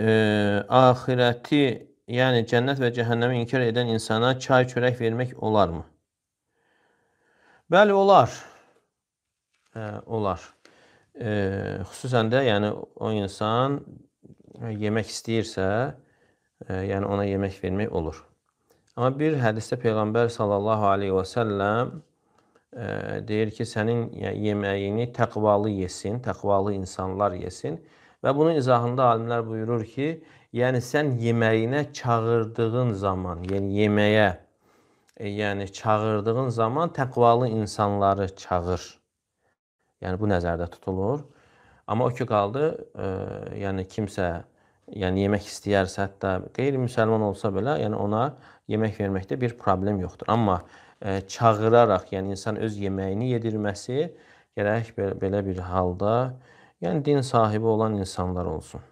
E, ahirəti, yəni cənnət və cəhənnəmi inkar edən insana çay çörək vermək olarmı? Bəli, olar. E, olar. E, xüsusən də, yəni o insan yemək istəyirsə, e, yəni ona yemək vermək olur. Amma bir hədisdə Peyğəmbər sallallahu aleyhi və səlləm e, deyir ki, sənin yəni, yeməyini təqvalı yesin, təqvalı insanlar yesin və bunun izahında alimlər buyurur ki, yəni sən yeməyinə çağırdığın zaman, yəni yeməyə, e, yəni çağırdığın zaman təqvalı insanları çağır. Yəni bu nəzərdə tutulur. Amma o ki qaldı, e, yəni kimsə yəni yemək istəyərsə, hətta qeyri-müsəlman olsa belə, yəni ona yemək verməkdə bir problem yoxdur. Amma ə, e, çağıraraq, yəni insan öz yeməyini yedirməsi gərək belə bir halda, yəni din sahibi olan insanlar olsun.